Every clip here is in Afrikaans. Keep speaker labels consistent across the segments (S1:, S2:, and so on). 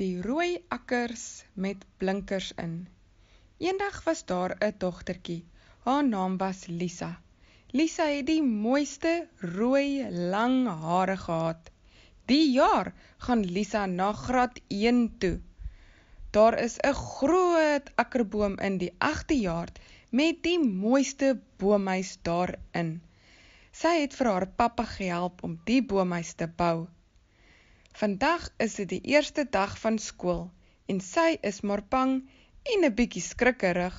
S1: Die rooi akkers met blinkers in. Eendag was daar 'n dogtertjie. Haar naam was Lisa. Lisa het die mooiste rooi lang hare gehad. Die jaar gaan Lisa na graad 1 toe. Daar is 'n groot akkerboom in die 8de jaar met die mooiste boomhuis daarin. Sy het vir haar pappa gehelp om die boomhuis te bou. Vandag is dit die eerste dag van skool en sy is maar bang en 'n bietjie skrikkerig,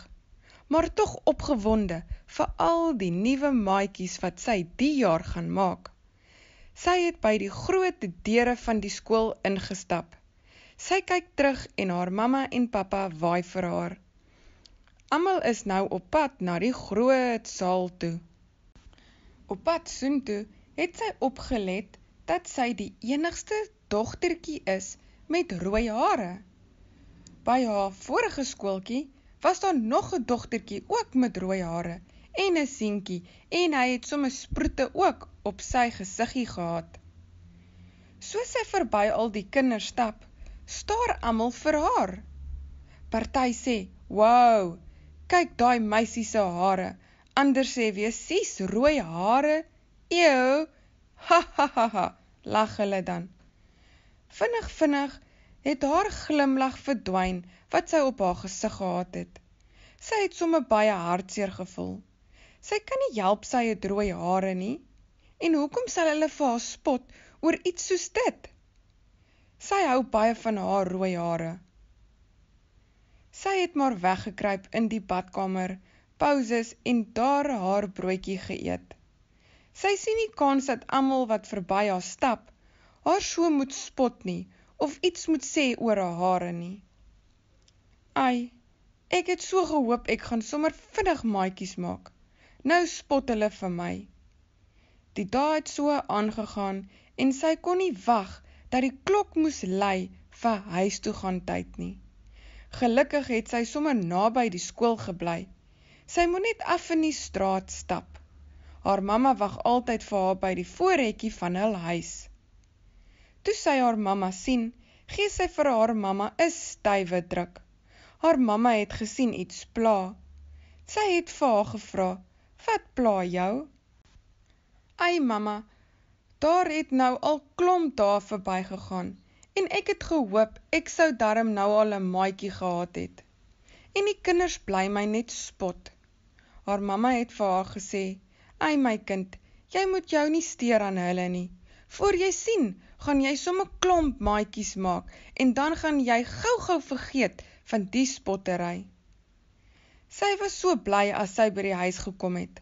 S1: maar tog opgewonde vir al die nuwe maatjies wat sy die jaar gaan maak. Sy het by die groot deure van die skool ingestap. Sy kyk terug en haar mamma en pappa waai vir haar. Almal is nou op pad na die groot saal toe. Op pad soontoe het sy opgelet dat sy die enigste dogtertjie is met rooi hare. By haar vorige skooltjie was daar nog 'n dogtertjie ook met rooi hare en 'n seentjie en hy het sommer sproete ook op sy gesiggie gehad. Soos sy verby al die kinders stap, staar almal vir haar. Party sê: "Wow, kyk daai meisie se hare." Ander sê weer: "Sies, rooi hare." Eeu. Ha ha ha ha. Lag hulle dan. Vinnig vinnig het haar glimlag verdwyn wat sy op haar gesig gehad het. Sy het sommer baie hartseer gevoel. Sy kan nie help sy het rooi hare nie. En hoekom sal hulle vir haar spot oor iets soos dit? Sy hou baie van haar rooi hare. Sy het maar weggekruip in die badkamer, pauses en daar haar broodjie geëet. Sy sien nie kans dat almal wat verby haar stap haar so moet spot nie of iets moet sê oor haar hare nie. Ai, ek het so gehoop ek gaan sommer vinnig maatjies maak. Nou spot hulle vir my. Die dae het so aangegaan en sy kon nie wag dat die klok moes lui vir huis toe gaan tyd nie. Gelukkig het sy sommer naby die skool gebly. Sy moet net af in die straat stap. Haar mamma wag altyd vir haar by die voorhekkie van hul huis. Toe sy haar mamma sien, gee sy vir haar mamma 'n stywe druk. Haar mamma het gesien iets pla. Sy het vir haar gevra, "Wat pla jou?" "Ai mamma, daar het nou al klomp dae verbygegaan en ek het gehoop ek sou darm nou al 'n maatjie gehad het." En die kinders bly my net spot. Haar mamma het vir haar gesê, "Ai my kind, jy moet jou nie steur aan hulle nie." Voor jy sien, gaan jy somme klomp maaikies maak en dan gaan jy gau gau vergeet van die spottery. Sy was so bly as sy by die huis gekom het,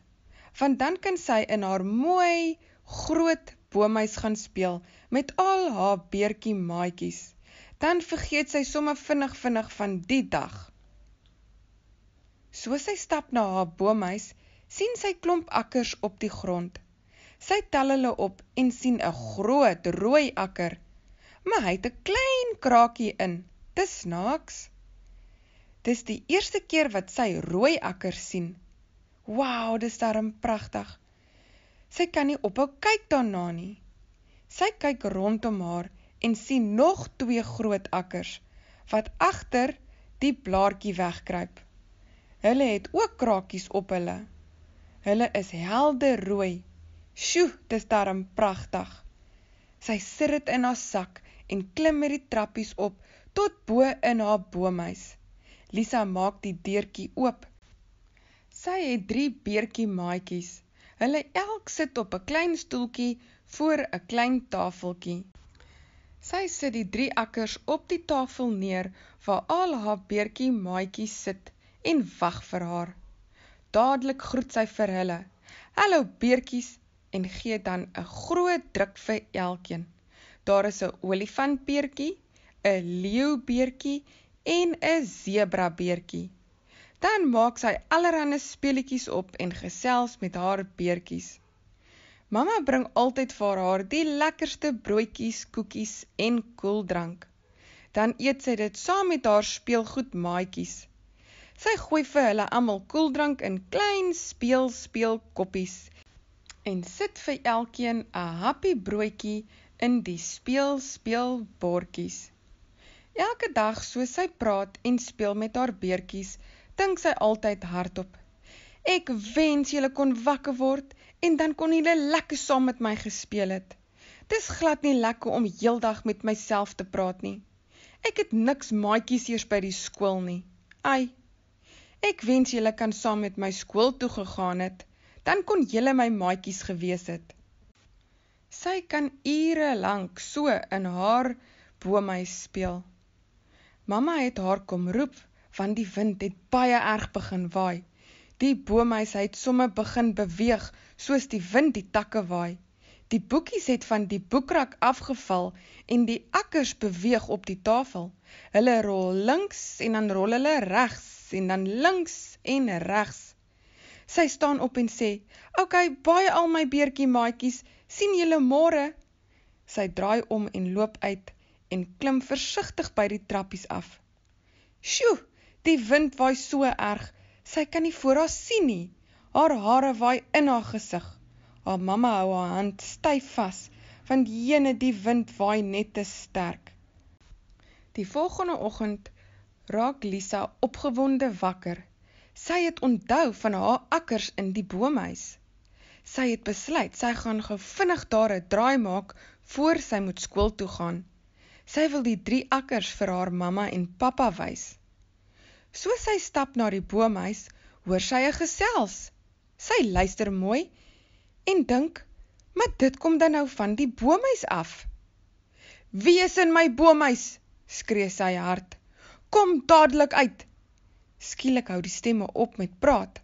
S1: want dan kan sy in haar mooi groot boomhuis gaan speel met al haar beertjie maaikies. Dan vergeet sy somme vinnig vinnig van die dag. Soos sy stap na haar boomhuis, sien sy klomp akkers op die grond. Sy tel hulle op en sien 'n groot rooi akker, maar hy het 'n klein kraakie in. Dis snaaks. Dis die eerste keer wat sy rooi akker sien. Wow, dis darem pragtig. Sy kan nie ophou kyk daarna nie. Sy kyk rondom haar en sien nog twee groot akkers wat agter die blaartjie wegkruip. Hulle het ook krakies op hulle. Hulle is helder rooi Sjoe, dis darm pragtig. Sy sit dit in haar sak en klim met die trappies op tot bo in haar boomhuis. Lisa maak die deurtjie oop. Sy het 3 beertjie maatjies. Hulle elk sit op 'n klein stoeltjie voor 'n klein tafeltjie. Sy sit die 3 akkers op die tafel neer waar al haar beertjie maatjies sit en wag vir haar. Dadelik groet sy vir hulle. Hallo beertjies, en gee dan 'n groot druk vir elkeen. Daar is 'n olifantbeertjie, 'n leeubeertjie en 'n sebrabeertjie. Dan maak sy allerlei speletjies op en gesels met haar beertjies. Mamma bring altyd vir haar die lekkerste broodjies, koekies en koeldrank. Dan eet sy dit saam met haar speelgoedmaatjies. Sy gooi vir hulle almal koeldrank in klein speel-speelkoppies en sit vir elkeen 'n happie broodjie in die speel speel bordjies. Elke dag soos sy praat en speel met haar beertjies, dink sy altyd hardop: Ek wens julle kon wakker word en dan kon julle lekker saam met my gespeel het. Dis glad nie lekker om heeldag met myself te praat nie. Ek het niks maatjies eers by die skool nie. Ai. Ek wens julle kan saam met my skool toe gegaan het dan kon julle my maatjies gewees het. Sy kan ure lank so in haar bome speel. Mamma het haar kom roep want die wind het baie erg begin waai. Die bomeis het somme begin beweeg soos die wind die takke waai. Die boekies het van die boekrak afgeval en die akkers beweeg op die tafel. Hulle rol links en dan rol hulle regs en dan links en regs. Sy staan op en sê: "Oké, okay, baie al my beertjie maatjies, sien julle môre." Sy draai om en loop uit en klim versigtig by die trappies af. "Sjoe, die wind waai so erg. Sy kan nie voor haar sien nie. Haar hare waai in haar gesig. Haar mamma hou haar hand styf vas, want jene die wind waai net te sterk." Die volgende oggend raak Lisa opgewonde wakker Sy het onthou van haar akkers in die boomhuis. Sy het besluit sy gaan gou vinnig daar 'n draai maak voor sy moet skool toe gaan. Sy wil die drie akkers vir haar mamma en pappa wys. So sy stap na die boomhuis, hoor sy 'n gesels. Sy luister mooi en dink, "Maar dit kom dan nou van die boomhuis af." "Wie is in my boomhuis?" skree sy hard. "Kom dadelik uit!" Skielik hou die stemme op met praat.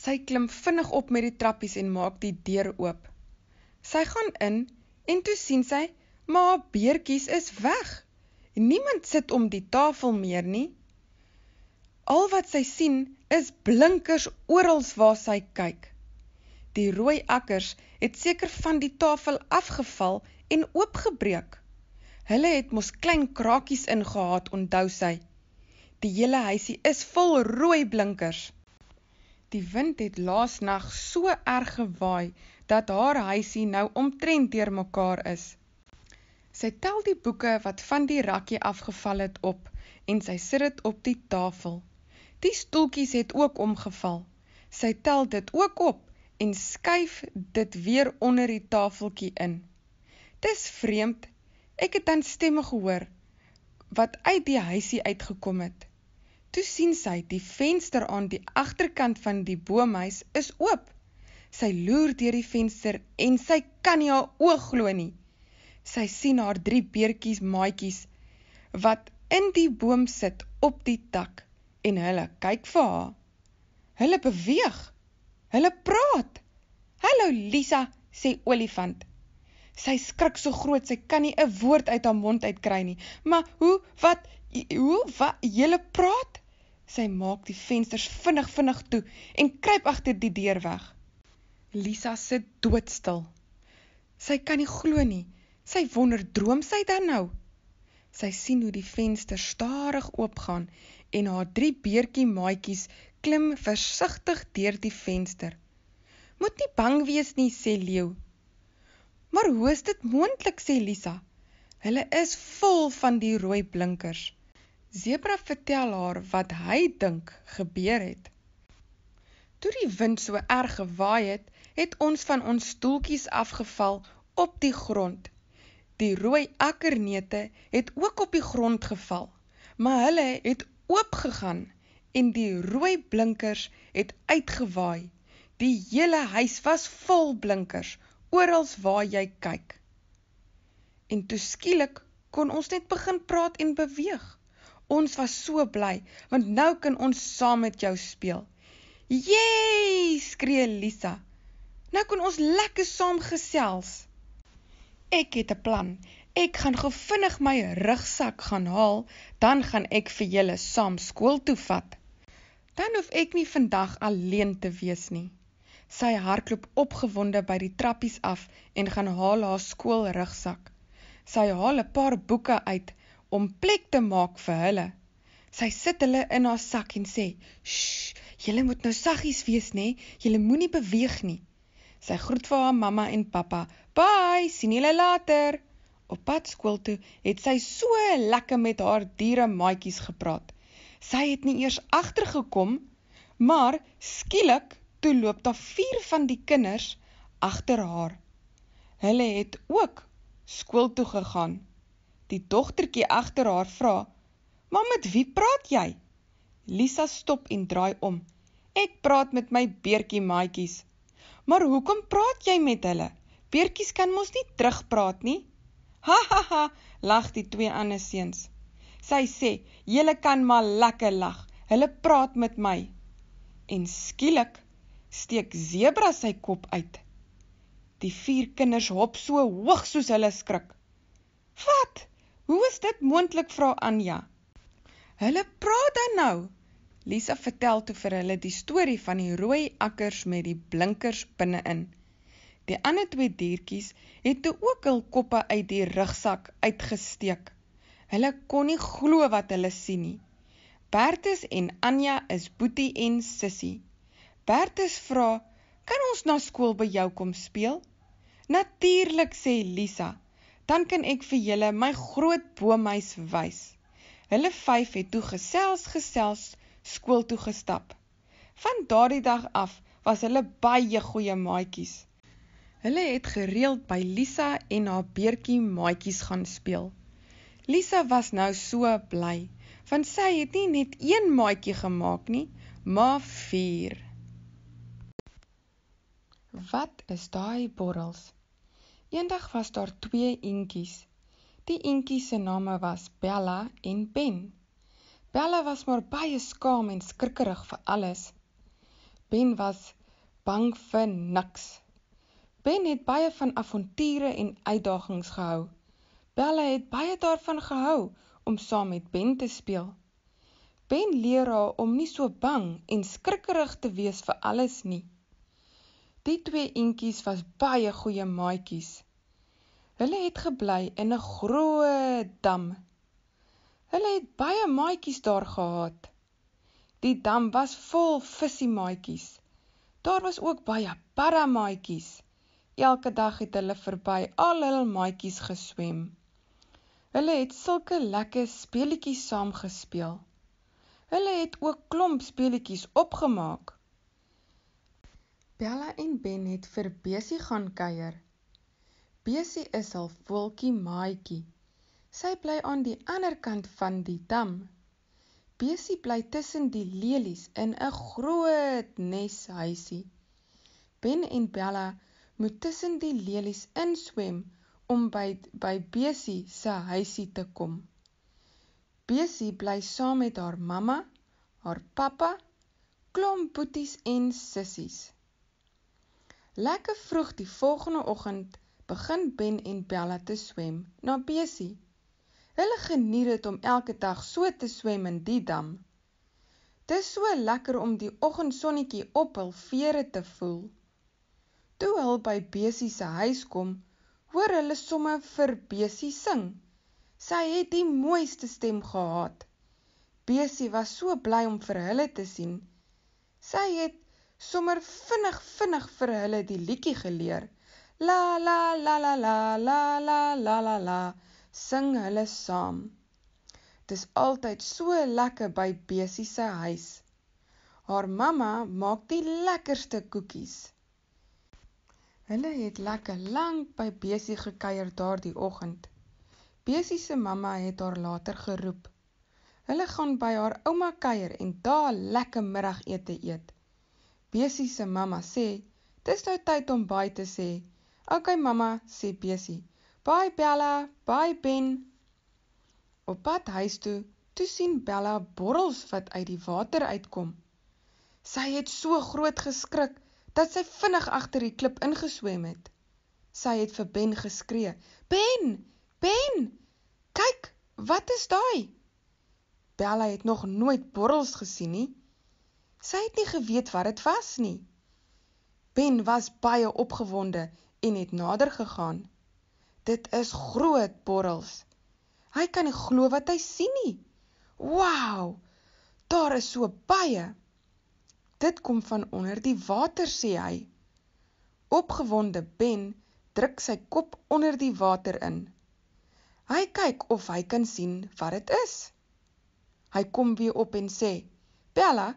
S1: Sy klim vinnig op met die trappies en maak die deur oop. Sy gaan in en toe sien sy, maar haar beertjies is weg. Niemand sit om die tafel meer nie. Al wat sy sien is blinkers oral waar sy kyk. Die rooi akkers het seker van die tafel afgeval en oopgebreek. Hulle het mos klein krakies ingehaat, onthou sy. Die hele huisie is vol rooi blinkers. Die wind het laas nag so erg gewaai dat haar huisie nou omtrent deur mekaar is. Sy tel die boeke wat van die rakkie afgeval het op en sy sit dit op die tafel. Die stoeltjies het ook omgeval. Sy tel dit ook op en skuif dit weer onder die tafeltjie in. Dis vreemd. Ek het dan stemme gehoor wat uit die huisie uitgekom het. Toe sien sy die venster aan die agterkant van die boomhuis is oop. Sy loer deur die venster en sy kan nie haar oë glo nie. Sy sien haar drie beertjies maatjies wat in die boom sit op die tak en hulle kyk vir haar. Hulle beweeg. Hulle praat. "Hallo Lisa," sê olifant. Sy skrik so groot sy kan nie 'n woord uit haar mond uitkry nie. "Maar hoe wat hoe wat julle praat?" Sy maak die vensters vinnig vinnig toe en kruip agter die deur weg. Lisa sit doodstil. Sy kan nie glo nie. Sy wonder droom sy dan nou. Sy sien hoe die venster stadig oopgaan en haar drie beertjie maatjies klim versigtig deur die venster. Moet nie bang wees nie, sê Leo. Maar hoe is dit moontlik, sê Lisa? Hulle is vol van die rooi blinkers. Zebra vertel haar wat hy dink gebeur het. Toe die wind so erg gewaai het, het ons van ons stoeltjies afgeval op die grond. Die rooi akkernete het ook op die grond geval, maar hulle het oopgegaan en die rooi blinkers het uitgewaai. Die hele huis was vol blinkers, oral waar jy kyk. En toe skielik kon ons net begin praat en beweeg ons was so bly, want nou kan ons saam met jou speel. Yay! skree Lisa. Nou kan ons lekker saam gesels. Ek het 'n plan. Ek gaan gou vinnig my rugsak gaan haal, dan gaan ek vir julle saam skool toe vat. Dan hoef ek nie vandag alleen te wees nie. Sy hardloop opgewonde by die trappies af en gaan haal haar skoolrugsak. Sy haal 'n paar boeke uit om plek te maak vir hulle. Sy sit hulle in haar sak en sê: "Sj, julle moet nou saggies wees, nê? Julle moenie beweeg nie." Sy groet vir haar mamma en pappa: "Bye, sien julle later." Op pad skool toe het sy so lekker met haar diere maatjies gepraat. Sy het nie eers agtergekom, maar skielik toe loop daar vier van die kinders agter haar. Hulle het ook skool toe gegaan. Die dogtertjie agter haar vra: "Mam, met wie praat jy?" Lisa stop en draai om. "Ek praat met my beertjie maatjies." "Maar hoekom praat jy met hulle? Beertjies kan mos nie terugpraat nie." "Ha ha ha," lag die twee ander seuns. Sy sê: "Julle kan maar lekker lag. Hulle praat met my." En skielik steek Zebra sy kop uit. Die vier kinders hop so hoog soos hulle skrik. "Wat?" Hoe is dit moontlik vra Anja? Hulle praat dan nou. Lisa vertel toe vir hulle die storie van die rooi akkers met die blinkers binne-in. Die ander twee diertjies het toe ook hul koppe uit die rugsak uitgesteek. Hulle kon nie glo wat hulle sien nie. Bertus en Anja is Boetie en Sissie. Bertus vra: "Kan ons na skool by jou kom speel?" Natuurlik sê Lisa dan kan ek vir julle my groot boomhuis wys. Hulle vyf het toe gesels gesels skool toe gestap. Van daardie dag af was hulle baie goeie maatjies. Hulle het gereeld by Lisa en haar beertjie maatjies gaan speel. Lisa was nou so bly, want sy het nie net een maatjie gemaak nie, maar vier. Wat is daai borrels? Eendag was daar twee entjies. Die entjies se name was Bella en Ben. Bella was maar baie skaam en skrikkerig vir alles. Ben was bang vir niks. Ben het baie van avonture en uitdagings gehou. Bella het baie daarvan gehou om saam met Ben te speel. Ben leer haar om nie so bang en skrikkerig te wees vir alles nie. Die twee intjies was baie goeie maatjies. Hulle het gebly in 'n groot dam. Hulle het baie maatjies daar gehad. Die dam was vol visse maatjies. Daar was ook baie parra maatjies. Elke dag het hulle verby al hul maatjies geswem. Hulle het sulke lekker speelgoedjies saam gespeel. Hulle het ook klomp speelgoedjies opgemaak. Bella en Ben het vir Besie gaan kuier. Besie is al voeltjie maatjie. Sy bly aan die ander kant van die dam. Besie bly tussen die lelies in 'n groot neshuisie. Ben en Bella moet tussen die lelies inswem om by by Besie se huisie te kom. Besie bly saam met haar mamma, haar pappa, klomp boeties en sissies. Lekke vroeg die volgende ochend begin Ben en Bella te swem na Besie. Hulle genier het om elke dag so te swem in die dam. Dis so lekker om die ochend sonnetjie op hul vere te voel. Toe hulle by Besie se huis kom, hoor hulle somme vir Besie sing. Sy het die mooiste stem gehad. Besie was so bly om vir hulle te sien. Sy het sommer vinnig vinnig vir hulle die liedjie geleer. La la la la la la la la la la sing hulle saam. Dis altyd so lekker by Besie se huis. Haar mamma maak die lekkerste koekies. Hulle het lekker lank by Besie gekuier daardie oggend. Besie se mamma het haar later geroep. Hulle gaan by haar ouma kuier en daar lekker middagete eet. eet. Besie se mamma sê, "Dis nou tyd om baie te sê." "Oké, mamma," sê Besie. "Baie Bella, baie Ben." Op pad huis toe, toe sien Bella borrels wat uit die water uitkom. Sy het so groot geskrik dat sy vinnig agter die klip ingeswem het. Sy het vir Ben geskree, "Ben, Ben, kyk, wat is daai?" Bella het nog nooit borrels gesien nie. Sy het nie geweet wat dit was nie. Ben was baie opgewonde en het nader gegaan. Dit is groot borrels. Hy kan nie glo wat hy sien nie. Wow! Daar is so baie. Dit kom van onder die water, sê hy. Opgewonde Ben druk sy kop onder die water in. Hy kyk of hy kan sien wat dit is. Hy kom weer op en sê: "Bella,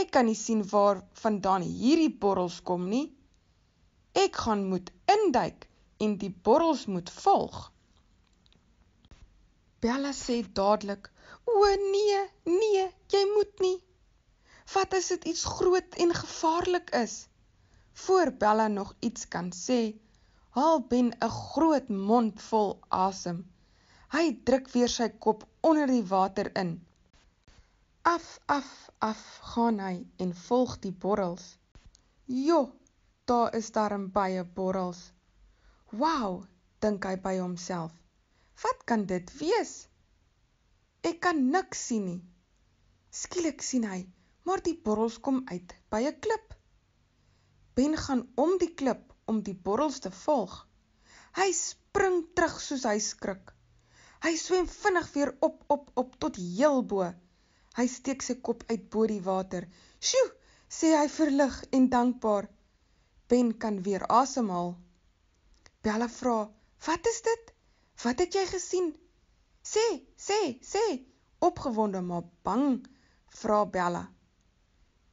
S1: Ek kan nie sien waar vandaan hierdie borrels kom nie. Ek gaan moet induik en die borrels moet volg. Bella sê dadelik: "O nee, nee, jy moet nie. Wat as dit iets groot en gevaarlik is?" Voor Bella nog iets kan sê, haal Ben 'n groot mond vol asem. Hy druk weer sy kop onder die water in. Af, af, af gaan hy en volg die borrels. Jo, daar is daar 'n baie borrels. Wow, dink hy by homself. Wat kan dit wees? Ek kan niks sien nie. Skielik sien hy, maar die borrels kom uit by 'n klip. Ben gaan om die klip om die borrels te volg. Hy spring terug soos hy skrik. Hy swem vinnig weer op op op tot heel bo. Hy steek sy kop uit bo die water. "Sjoe," sê hy verlig en dankbaar. Ben kan weer asemhaal. Bella vra, "Wat is dit? Wat het jy gesien?" "Sê, sê, sê," opgewonde maar bang vra Bella.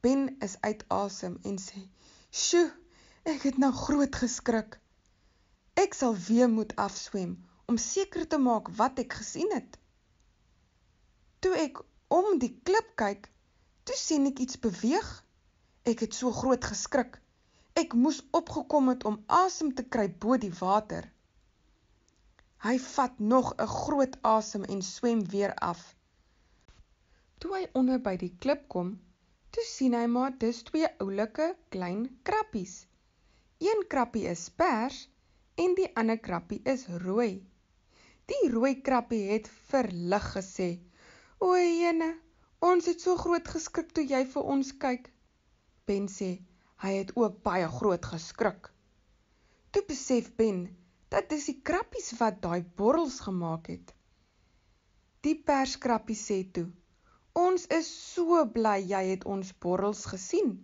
S1: Ben is uit asem en sê, "Sjoe, ek het nou groot geskrik. Ek sal weer moet afswem om seker te maak wat ek gesien het." Toe ek om die klip kyk, toe sien ek iets beweeg. Ek het so groot geskrik. Ek moes opgekom het om asem te kry bo die water. Hy vat nog 'n groot asem en swem weer af. Toe hy onder by die klip kom, toe sien hy maar dis twee oulike klein krappies. Een krappie is pers en die ander krappie is rooi. Die rooi krappie het vir lig gesê: O, Jene, ons het so groot geskrik toe jy vir ons kyk. Ben sê, hy het ook baie groot geskrik. Toe besef Ben dat dis die krappies wat daai borrels gemaak het. Die perskrappie sê toe: "Ons is so bly jy het ons borrels gesien.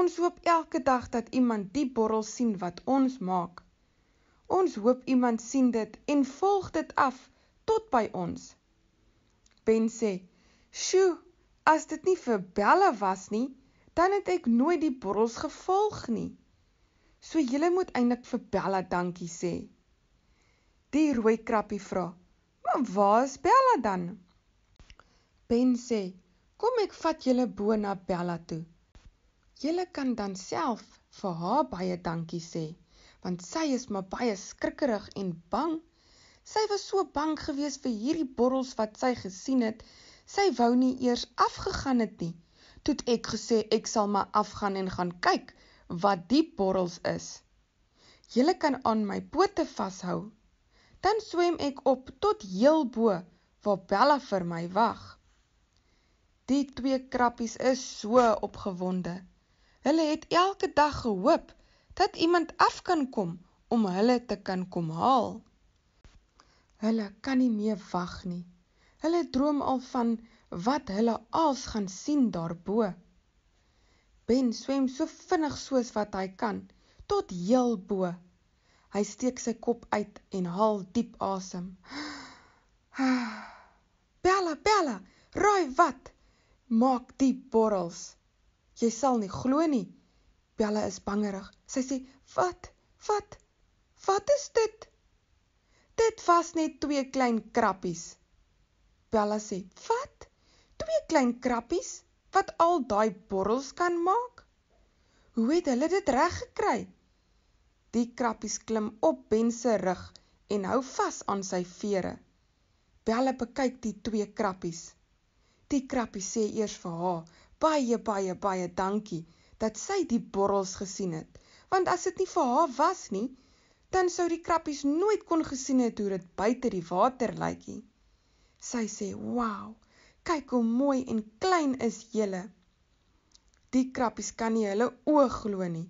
S1: Ons hoop elke dag dat iemand die borrels sien wat ons maak. Ons hoop iemand sien dit en volg dit af tot by ons." Ben sê: "Sjoe, as dit nie vir Bella was nie, dan het ek nooit die borrels gevolg nie. So jy moet eintlik vir Bella dankie sê." Die rooi krappie vra: "Maar waar is Bella dan?" Ben sê: "Kom ek vat julle bo na Bella toe. Julle kan dan self vir haar baie dankie sê, want sy is maar baie skrikkerig en bang." Sy was so bang geweest vir hierdie borrels wat sy gesien het. Sy wou nie eers afgegaan het nie. Toe ek gesê ek sal maar afgaan en gaan kyk wat die borrels is. Julle kan aan my pote vashou. Dan swem ek op tot heel bo waar Bella vir my wag. Die twee krappies is so opgewonde. Hulle het elke dag gehoop dat iemand af kan kom om hulle te kan kom haal hulle kan nie meer wag nie. Hulle droom al van wat hulle als gaan sien daarbo. Ben swem so vinnig soos wat hy kan, tot heel bo. Hy steek sy kop uit en haal diep asem. Bella, Bella, raai wat? Maak die borrels. Jy sal nie glo nie. Bella is bangerig. Sy sê, wat, wat, wat is dit? Dit was net twee klein krappies. Bella sê: "Wat? Twee klein krappies wat al daai borrels kan maak? Hoe het hulle dit reg gekry?" Die krappies klim op Ben se rug en hou vas aan sy vere. Bella bekyk die twee krappies. Die krappie sê eers vir haar: "Baie baie baie dankie dat sy die borrels gesien het, want as dit nie vir haar was nie, dan sou die krappies nooit kon gesien het hoe dit buite die water lykie. Sy sê: "Wow, kyk hoe mooi en klein is julle." Die krappies kan nie hulle oë glo nie.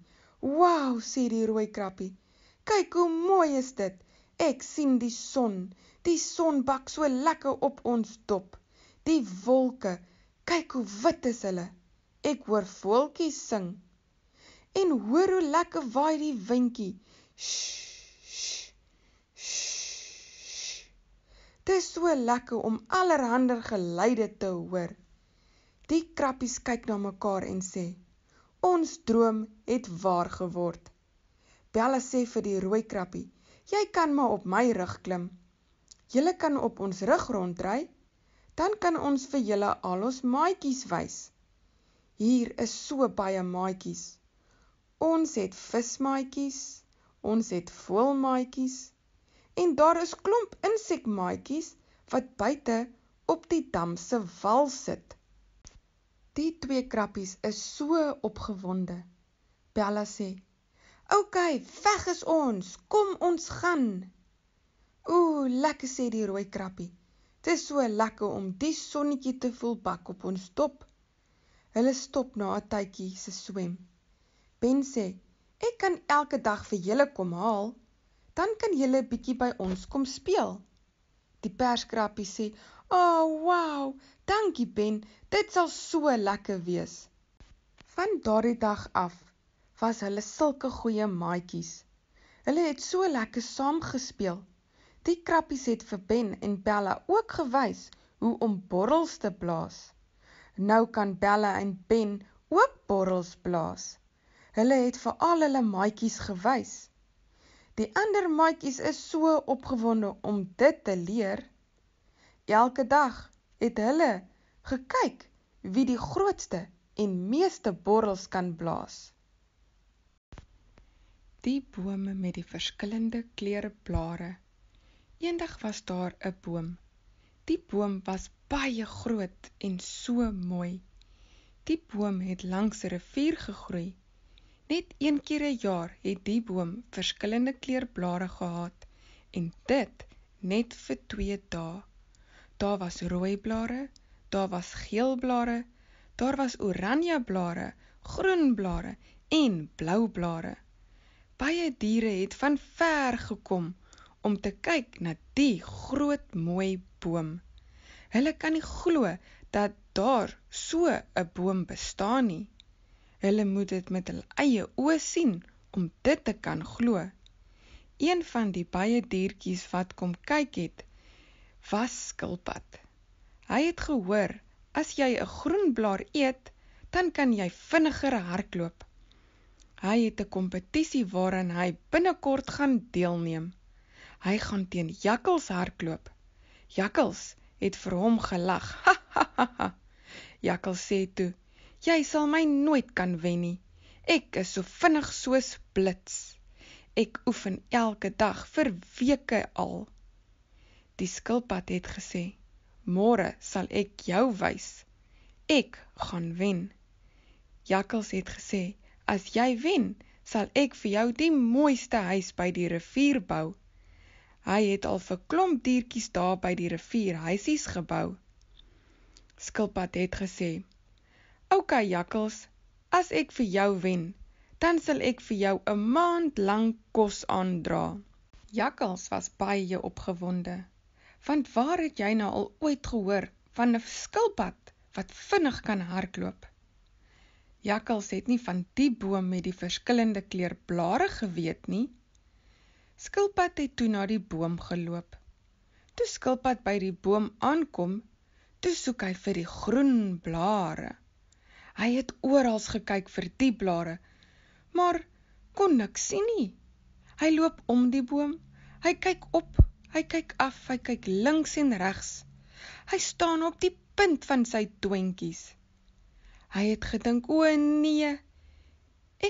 S1: "Wow," sê die rooi krappie. "Kyk hoe mooi is dit. Ek sien die son. Die son bak so lekker op ons dop. Die wolke, kyk hoe wit is hulle. Ek hoor voeltjies sing. En hoor hoe lekker waai die windjie." Shhh. Dit is so lekker om allerhande geluide te hoor. Die krappies kyk na mekaar en sê: "Ons droom het waar geword." Bella sê vir die rooi krappie: "Jy kan maar op my rug klim. Jy kan op ons rug ronddry, dan kan ons vir julle al ons maatjies wys. Hier is so baie maatjies. Ons het vismaatjies, Ons het voëlmaatjies en daar is klomp insekmaatjies wat buite op die dam se wal sit. Die twee krappies is so opgewonde. Bella sê: "Oké, veg is ons. Kom ons gaan." "Ooh, lekker," sê die rooi krappie. "Dit is so lekker om die sonnetjie te voel bak op ons top." Hulle stop na 'n tydjie se swem. Ben sê: ek kan elke dag vir julle kom haal, dan kan julle 'n bietjie by ons kom speel. Die perskrappie sê: "O, oh, wow! Dankie, Ben. Dit sal so lekker wees." Van daardie dag af was hulle sulke goeie maatjies. Hulle het so lekker saam gespeel. Die krappies het vir Ben en Bella ook gewys hoe om borrels te blaas. Nou kan Bella en Ben ook borrels blaas. Hulle het vir al hulle maatjies gewys. Die ander maatjies is so opgewonde om dit te leer. Elke dag het hulle gekyk wie die grootste en meeste borrels kan blaas. Die bome met die verskillende kleure blare. Eendag was daar 'n boom. Die boom was baie groot en so mooi. Die boom het langs 'n rivier gegroei. Net een keer 'n jaar het die boom verskillende kleurblare gehad en dit net vir 2 dae. Daar was rooi blare, daar was geel blare, daar was oranje blare, groen blare en blou blare. Baie diere het van ver gekom om te kyk na die groot mooi boom. Hulle kan nie glo dat daar so 'n boom bestaan nie. Hulle moet dit met hulle eie oë sien om dit te kan glo. Een van die baie diertjies wat kom kyk het, was skilpad. Hy het gehoor as jy 'n groen blaar eet, dan kan jy vinniger hardloop. Hy het 'n kompetisie waaraan hy binnekort gaan deelneem. Hy gaan teen jakkals hardloop. Jakkals het vir hom gelag. Jakkals sê toe: jy sal my nooit kan wen nie. Ek is so vinnig soos blits. Ek oefen elke dag vir weke al. Die skilpad het gesê: "Môre sal ek jou wys. Ek gaan wen." Jakkals het gesê: "As jy wen, sal ek vir jou die mooiste huis by die rivier bou." Hy het al vir klomp diertjies daar by die rivier huisies gebou. Skilpad het gesê: Okay, jakkals, as ek vir jou wen, dan sal ek vir jou 'n maand lank kos aandra. Jakkals was baie opgewonde, want waar het jy nou al ooit gehoor van 'n skilpad wat vinnig kan hardloop? Jakkals het nie van die boom met die verskillende kleur blare geweet nie. Skilpad het toe na die boom geloop. Toe skilpad by die boom aankom, toe soek hy vir die groen blare. Hy het oral gekyk vir die blare, maar kon niks sien nie. Hy loop om die boom, hy kyk op, hy kyk af, hy kyk links en regs. Hy staan op die punt van sy twintjies. Hy het gedink, "O nee,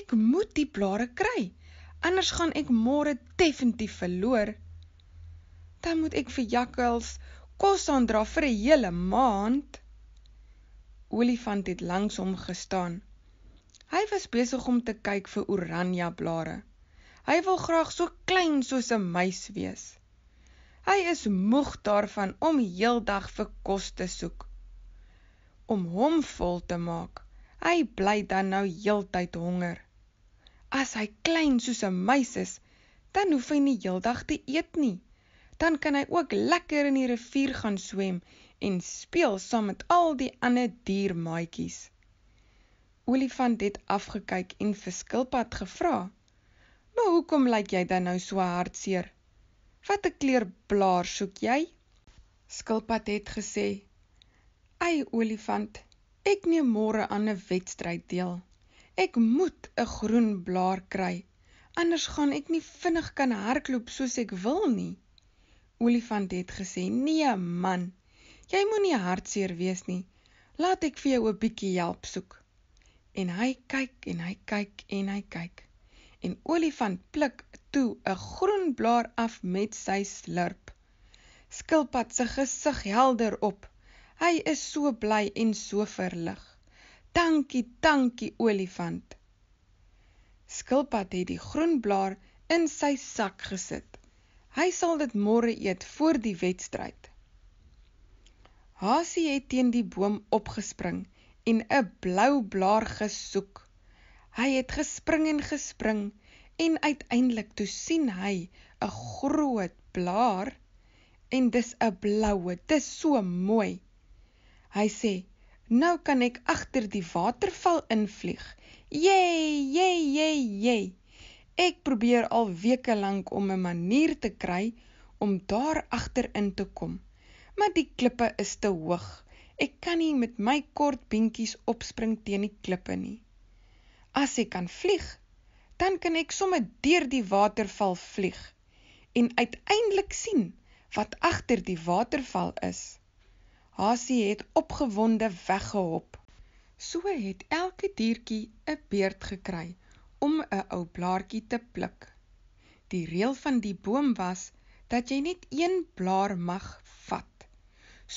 S1: ek moet die blare kry, anders gaan ek môre definitief verloor. Dan moet ek vir jakkals kos aandra vir 'n hele maand." olifant het langs hom gestaan. Hy was besig om te kyk vir oranje blare. Hy wil graag so klein soos 'n muis wees. Hy is moeg daarvan om heeldag vir kos te soek. Om hom vol te maak, hy bly dan nou heeltyd honger. As hy klein soos 'n muis is, dan hoef hy nie heeldag te eet nie dan kan hy ook lekker in die rivier gaan swem en speel saam met al die ander diermaatjies. Olifant het afgekyk en vir skilpad gevra: "Maar hoekom lyk jy dan nou so hartseer? Wat 'n kleur blaar soek jy?" Skilpad het gesê: "Ey olifant, ek neem môre aan 'n wedstryd deel. Ek moet 'n groen blaar kry, anders gaan ek nie vinnig kan hardloop soos ek wil nie." Olifant het gesê: "Nee, man. Jy moenie hartseer wees nie. Laat ek vir jou 'n bietjie help soek." En hy kyk en hy kyk en hy kyk. En olifant pluk toe 'n groen blaar af met sy slurp. Skilpad se gesig helder op. Hy is so bly en so verlig. Dankie, dankie olifant. Skilpad het die groen blaar in sy sak gesit. Hy sal dit môre eet voor die wedstryd. Hasie het teen die boom opgespring en 'n blou blaar gesoek. Hy het gespring en gespring en uiteindelik toe sien hy 'n groot blaar en dis 'n bloue. Dis so mooi. Hy sê: "Nou kan ek agter die waterval invlieg." Jee, jee, jee, jee. Ek probeer al weke lank om 'n manier te kry om daar agter in te kom. Maar die klippe is te hoog. Ek kan nie met my kort beentjies opspring teen die klippe nie. As ek kan vlieg, dan kan ek sommer deur die waterval vlieg en uiteindelik sien wat agter die waterval is. Hasie het opgewonde weggehop. So het elke diertjie 'n beurt gekry om 'n ou blaartjie te pluk. Die reël van die boom was dat jy net een blaar mag vat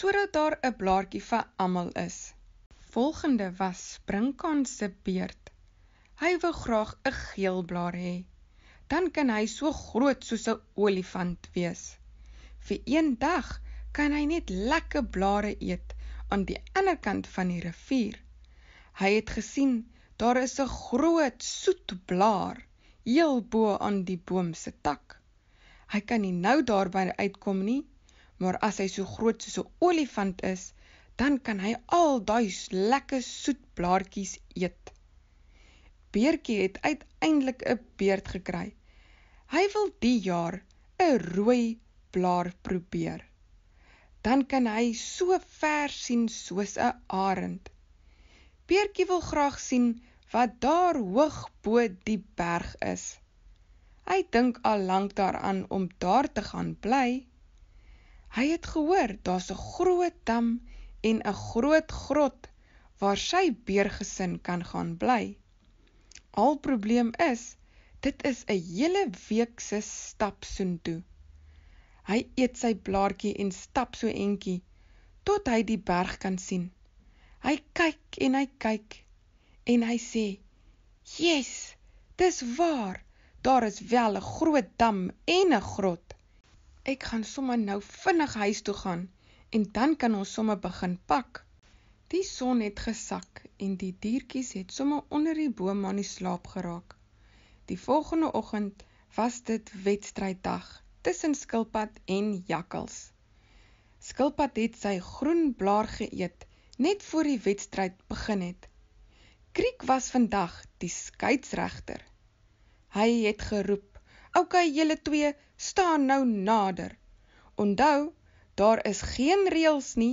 S1: sodat daar 'n blaartjie vir almal is. Volgende was Sprinkaan se beurt. Hy wou graag 'n geel blaar hê. Dan kan hy so groot soos 'n olifant wees. Vir een dag kan hy net lekker blare eet aan die ander kant van die rivier. Hy het gesien Daar is 'n groot soet blaar heel bo aan die boom se tak. Hy kan nie nou daarby uitkom nie, maar as hy so groot soos 'n olifant is, dan kan hy al daai lekker soet blaartjies eet. Beertjie het uiteindelik 'n beerd gekry. Hy wil die jaar 'n rooi blaar probeer. Dan kan hy so ver sien soos 'n arend. Beertjie wil graag sien wat daar hoog bo die berg is. Hy dink al lank daaraan om daar te gaan bly. Hy het gehoor daar's 'n groot dam en 'n groot grot waar sy beergesin kan gaan bly. Al probleem is, dit is 'n hele week se stap soontoe. Hy eet sy blaartjie en stap so entjie tot hy die berg kan sien. Hy kyk en hy kyk en hy sê: "Jesus, dis waar. Daar is wel 'n groot dam en 'n grot. Ek gaan sommer nou vinnig huis toe gaan en dan kan ons sommer begin pak." Die son het gesak en die diertjies het sommer onder die boom aan die slaap geraak. Die volgende oggend was dit wedstryddag tussen skilpad en jakkals. Skilpad het sy groen blaar geëet net voor die wedstryd begin het. Kriek was vandag die skeidsregter. Hy het geroep: "Oké, okay, julle twee, staan nou nader. Onthou, daar is geen reëls nie.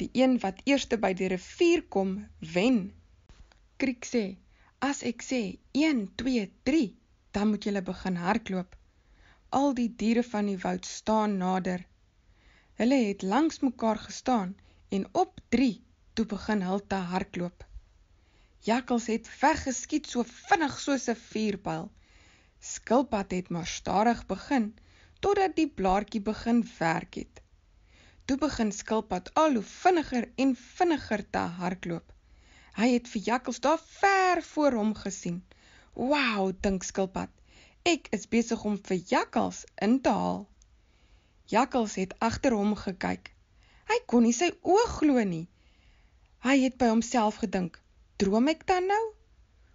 S1: Die een wat eerste by die rivier kom, wen." Kriek sê: "As ek sê 1 2 3, dan moet julle begin hardloop." Al die diere van die woud staan nader. Hulle het langs mekaar gestaan en op 3 toe begin hulle te hardloop. Jakkals het weggeskiet so vinnig soos 'n vuurpyl. Skilpad het maar stadig begin totdat die blaartjie begin werk het. Toe begin skilpad al hoe vinniger en vinniger te hardloop. Hy het vir jakkals daar ver voor hom gesien. "Wow," dink skilpad. "Ek is besig om vir jakkals in te haal." Jakkals het agter hom gekyk. Hy kon nie sy oë glo nie. Hy het by homself gedink: droom ek dan nou?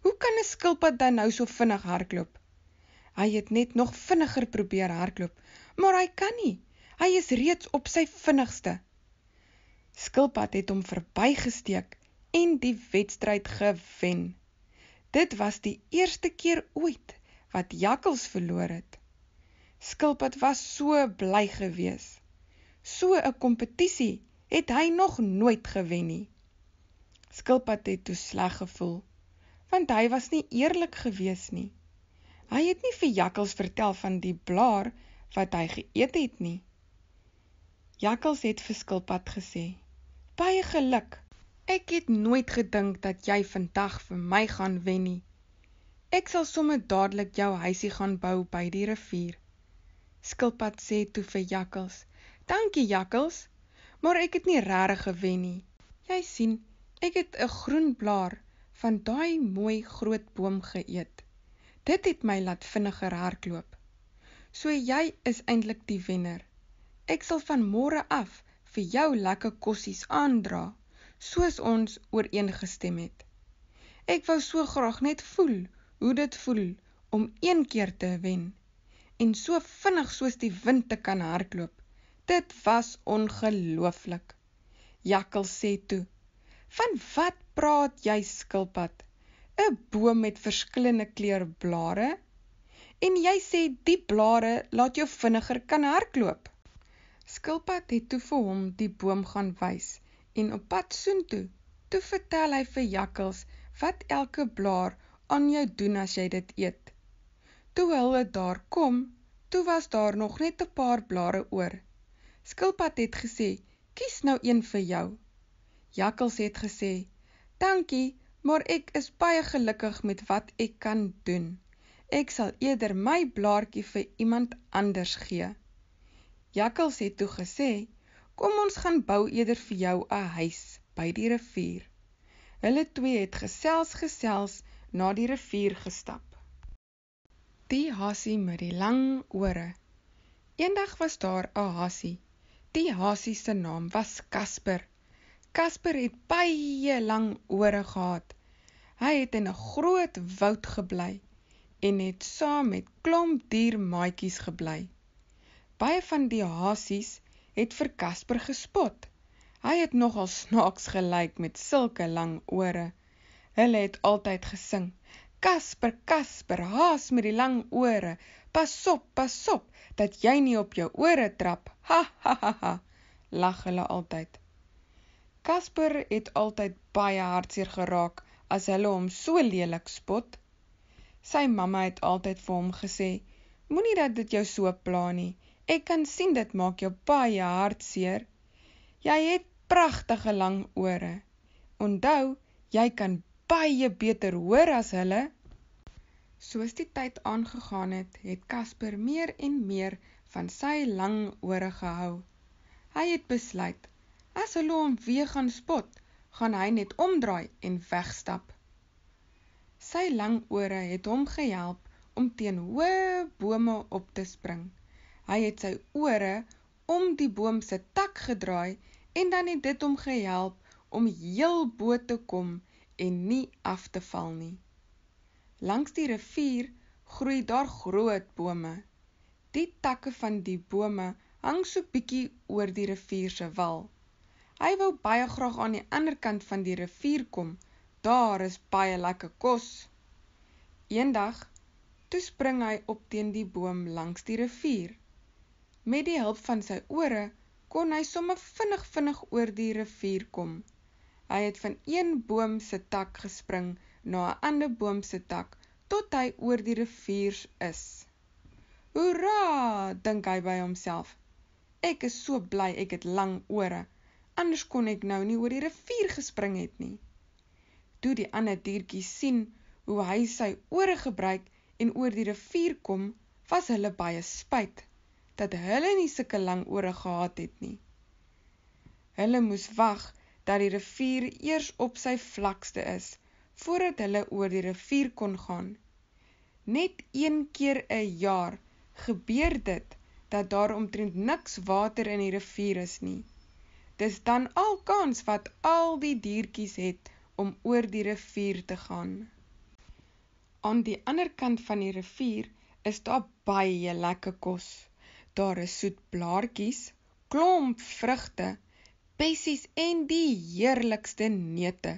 S1: Hoe kan 'n skilpad dan nou so vinnig hardloop? Hy het net nog vinniger probeer hardloop, maar hy kan nie. Hy is reeds op sy vinnigste. Skilpad het hom verbygesteek en die wedstryd gewen. Dit was die eerste keer ooit wat jakkals verloor het. Skilpad was so bly geweest. So 'n kompetisie het hy nog nooit gewen nie. Skilpad het toe sleg gevoel, want hy was nie eerlik gewees nie. Hy het nie vir jakkels vertel van die blaar wat hy geëet het nie. Jakkels het vir Skilpad gesê: "Baie geluk. Ek het nooit gedink dat jy vandag vir my gaan wen nie. Ek sal sommer dadelik jou huisie gaan bou by die rivier." Skilpad sê toe vir jakkels: "Dankie jakkels, maar ek het nie regtig gewen nie. Jy sien, Ek het 'n groen blaar van daai mooi groot boom geëet. Dit het my laat vinniger hardloop. So jy is eintlik die wenner. Ek sal van môre af vir jou lekker kossies aandra, soos ons ooreengekom het. Ek wou so graag net voel hoe dit voel om een keer te wen en so vinnig soos die wind te kan hardloop. Dit was ongelooflik. Jakkel sê toe: Van wat praat jy, skilpad? 'n Boom met verskillende kleure blare? En jy sê die blare laat jou vinniger kan hardloop. Skilpad het toe vir hom die boom gaan wys en op pad soontoe. Toe vertel hy vir jakkals wat elke blaar aan jou doen as jy dit eet. Toe hulle daar kom, toe was daar nog net 'n paar blare oor. Skilpad het gesê: "Kies nou een vir jou." Jakkels het gesê, Dankie, maar ek is baie gelukkig met wat ek kan doen. Ek sal eerder my blaarkie vir iemand anders gee. Jakkels het toe gesê, Kom ons gaan bou eerder vir jou 'n huis by die rivier. Hulle twee het gesels gesels na die rivier gestap. Die hasie met die lang ore. Eendag was daar 'n hasie. Die hasie se naam was Kasper. Kasper het baie lang ore gehad. Hy het in 'n groot woud gebly en het saam met klomp diermaatjies gebly. Baie van die hasies het vir Kasper gespot. Hy het nogal snaaks gelyk met sulke lang ore. Hulle het altyd gesing: "Kasper, Kasper, haas met die lang ore, pas op, pas op dat jy nie op jou ore trap." Ha ha ha ha. Lag hulle altyd. Kasper het altyd baie hartseer geraak as hulle hom so lelik spot. Sy mamma het altyd vir hom gesê: "Moenie dat dit jou so pla nie. Ek kan sien dit maak jou baie hartseer. Jy het pragtige lang ore. Onthou, jy kan baie beter hoor as hulle." Soos die tyd aangegaan het, het Kasper meer en meer van sy lang ore gehou. Hy het besluit As hulle hom weer gaan spot, gaan hy net omdraai en wegstap. Sy lang ore het hom gehelp om teen hoë bome op te spring. Hy het sy ore om die boom se tak gedraai en dan het dit hom gehelp om heel bo te kom en nie af te val nie. Langs die rivier groei daar groot bome. Die takke van die bome hang so bietjie oor die rivier se wal. Hy wou baie graag aan die ander kant van die rivier kom. Daar is baie lekker kos. Eendag toe spring hy op teen die boom langs die rivier. Met die hulp van sy ore kon hy sommer vinnig vinnig oor die rivier kom. Hy het van een boom se tak gespring na 'n ander boom se tak tot hy oor die rivier is. "Hoera!" dink hy by homself. "Ek is so bly ek het lang ore." anders kon ek nou nie oor die rivier gespring het nie. Toe die ander diertjies sien hoe hy sy ore gebruik en oor die rivier kom, was hulle baie spyt dat hulle nie sulke lang ore gehad het nie. Hulle moes wag dat die rivier eers op sy vlakste is voordat hulle oor die rivier kon gaan. Net een keer 'n jaar gebeur dit dat daar omtrent niks water in die rivier is nie. Dis dan al kans wat al die diertjies het om oor die rivier te gaan. Aan die ander kant van die rivier is daar baie lekker kos. Daar is soet blaartjies, klomp vrugte, pessies en die heerlikste neute.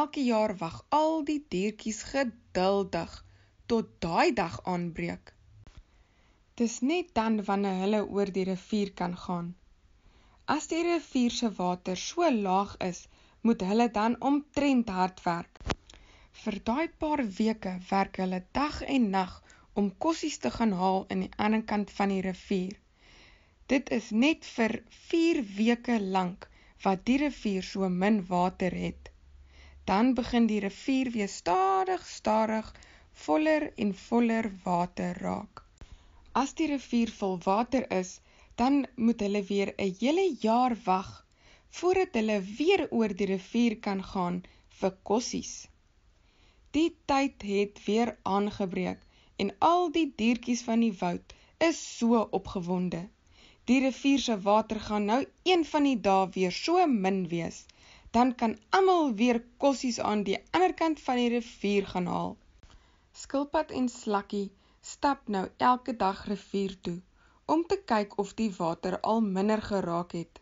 S1: Elke jaar wag al die diertjies geduldig tot daai dag aanbreek. Dis net dan wanneer hulle oor die rivier kan gaan As die rivier se water so laag is, moet hulle dan omtrent hard werk. Vir daai paar weke werk hulle dag en nag om kossies te gaan haal aan die ander kant van die rivier. Dit is net vir 4 weke lank wat die rivier so min water het. Dan begin die rivier weer stadig stadig voller en voller water raak. As die rivier vol water is, dan moet hulle weer 'n hele jaar wag voordat hulle weer oor die rivier kan gaan vir kossies. Die tyd het weer aangebreek en al die diertjies van die woud is so opgewonde. Die rivier se water gaan nou een van die dae weer so min wees, dan kan almal weer kossies aan die ander kant van die rivier gaan haal. Skilpad en Slakkie stap nou elke dag rivier toe om te kyk of die water al minder geraak het.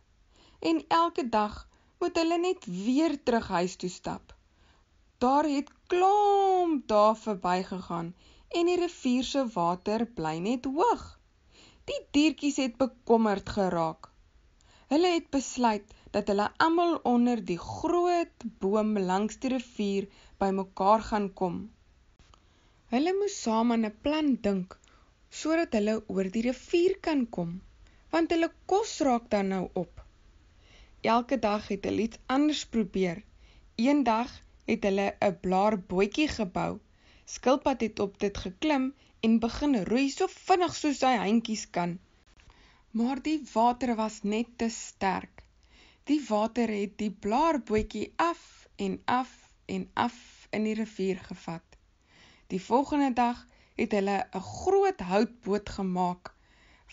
S1: En elke dag moet hulle net weer terug huis toe stap. Daar het klomp daar verbygegaan en die rivier se water bly net hoog. Die diertjies het bekommerd geraak. Hulle het besluit dat hulle almal onder die groot boom langs die rivier bymekaar gaan kom. Hulle moes saam aan 'n plan dink sodat hulle oor die rivier kan kom, want hulle kos raak dan nou op. Elke dag het hulle iets anders probeer. Eendag het hulle 'n blaarbootjie gebou. Skilpad het op dit geklim en begin roei so vinnig soos hy handjies kan. Maar die water was net te sterk. Die water het die blaarbootjie af en af en af in die rivier gevat. Die volgende dag het hulle 'n groot houtboot gemaak